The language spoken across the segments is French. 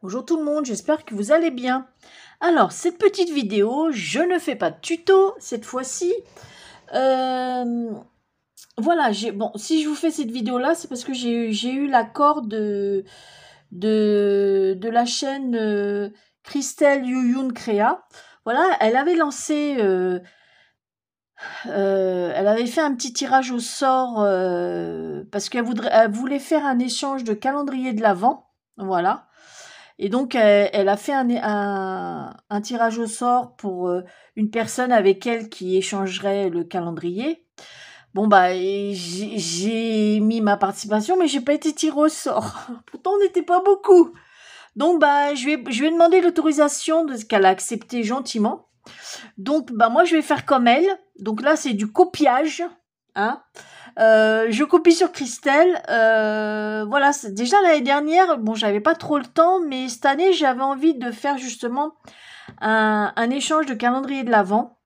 Bonjour tout le monde, j'espère que vous allez bien. Alors, cette petite vidéo, je ne fais pas de tuto cette fois-ci. Euh, voilà, bon, si je vous fais cette vidéo-là, c'est parce que j'ai eu l'accord de, de, la chaîne euh, Christelle Yuyun Créa. Voilà, elle avait lancé... Euh, elle avait fait un petit tirage au sort parce qu'elle voulait faire un échange de calendrier de l'Avent. Voilà. Et donc, elle, a fait un, tirage au sort pour euh, une personne avec elle qui échangerait le calendrier. Bon bah j'ai mis ma participation mais j'ai pas été tirée au sort. Pourtant on n'était pas beaucoup. Donc bah je vais je vais demander l'autorisation de ce qu'elle a accepté gentiment. Donc bah moi je vais faire comme elle. Donc là c'est du copiage Hein. Euh, je copie sur Christelle. Euh, voilà, déjà l'année dernière, bon, j'avais pas trop le temps, mais cette année, j'avais envie de faire justement un, échange de calendrier de l'avant.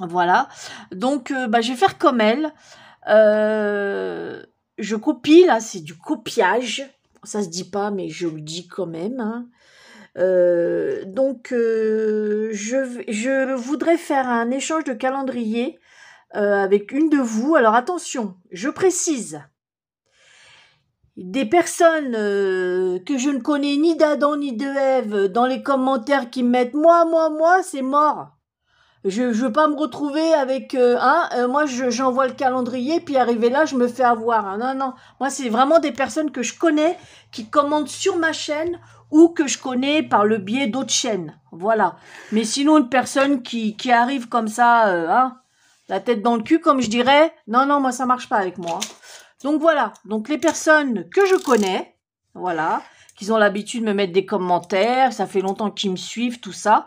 Voilà. Donc, euh, bah, je vais faire comme elle. je copie, là, c'est du copiage. Ça se dit pas, mais je le dis quand même. Hein. donc, je, je, voudrais faire un échange de calendrier euh, avec une de vous. Alors attention, je précise. Des personnes euh, que je ne connais ni d'Adam ni de Ève dans les commentaires qui me mettent moi, moi, moi, c'est mort. Je, ne veux pas me retrouver avec euh, moi j'envoie le calendrier puis arriver là je me fais avoir. Ah, non non, moi c'est vraiment des personnes que je connais qui commentent sur ma chaîne ou que je connais par le biais d'autres chaînes. Voilà. Mais sinon une personne qui qui arrive comme ça hein, la tête dans le cul, comme je dirais, non, non, moi, ça marche pas avec moi. Donc voilà, donc les personnes que je connais, voilà, qu'ils ont l'habitude de me mettre des commentaires, ça fait longtemps qu'ils me suivent, tout ça.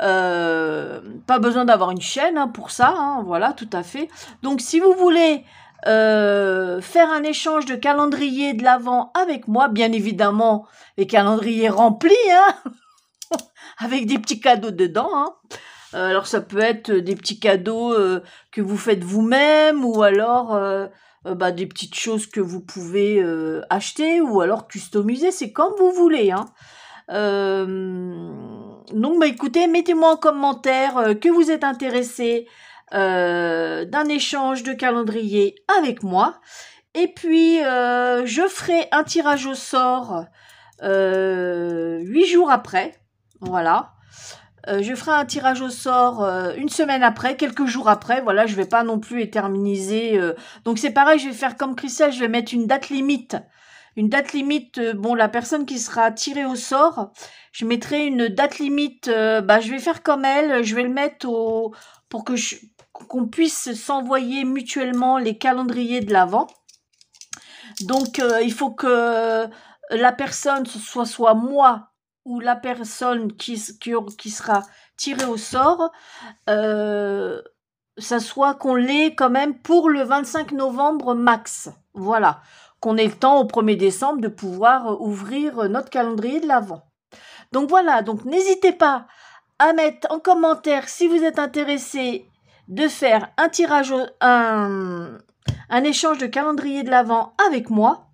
Euh, pas besoin d'avoir une chaîne hein, pour ça, hein, voilà, tout à fait. Donc si vous voulez euh, faire un échange de calendrier de l'avant avec moi, bien évidemment, les calendriers remplis, hein, avec des petits cadeaux dedans, hein, euh, alors ça peut être euh, des petits cadeaux euh, que vous faites vous-même ou alors bah, des petites choses que vous pouvez acheter ou alors customiser, c'est comme vous voulez. Hein. donc bah écoutez, mettez-moi en commentaire que vous êtes intéressé d'un échange de calendrier avec moi. Et puis, je ferai un tirage au sort huit jours après. Voilà. Euh, je ferai un tirage au sort euh, une semaine après, quelques jours après. Voilà, je ne vais pas non plus éterminiser. Euh. Donc c'est pareil, je vais faire comme Christelle, je vais mettre une date limite. Une date limite, bon, la personne qui sera tirée au sort, je mettrai une date limite, bah, je vais faire comme elle, je vais le mettre au, pour que qu'on puisse s'envoyer mutuellement les calendriers de l'avant. Donc il faut que la personne, ce soit soit moi ou la personne qui, sera tirée au sort, euh, ça soit qu'on l'ait quand même pour le 25 novembre max. Voilà. Qu'on ait le temps au 1er décembre de pouvoir euh, ouvrir euh, notre calendrier de l'Avent. Donc voilà, donc n'hésitez pas à mettre en commentaire si vous êtes intéressé de faire un tirage, un, un échange de calendrier de l'Avent avec moi.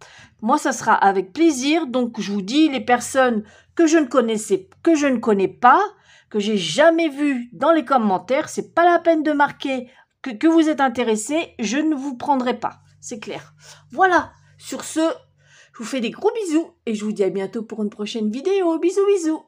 Moi, ça sera avec plaisir. Donc, je vous dis, les personnes que je ne connaissais, que je ne connais pas, que j'ai jamais vues dans les commentaires, c'est pas la peine de marquer que, que vous êtes intéressé. Je ne vous prendrai pas. C'est clair. Voilà. Sur ce, je vous fais des gros bisous et je vous dis à bientôt pour une prochaine vidéo. Bisous, bisous.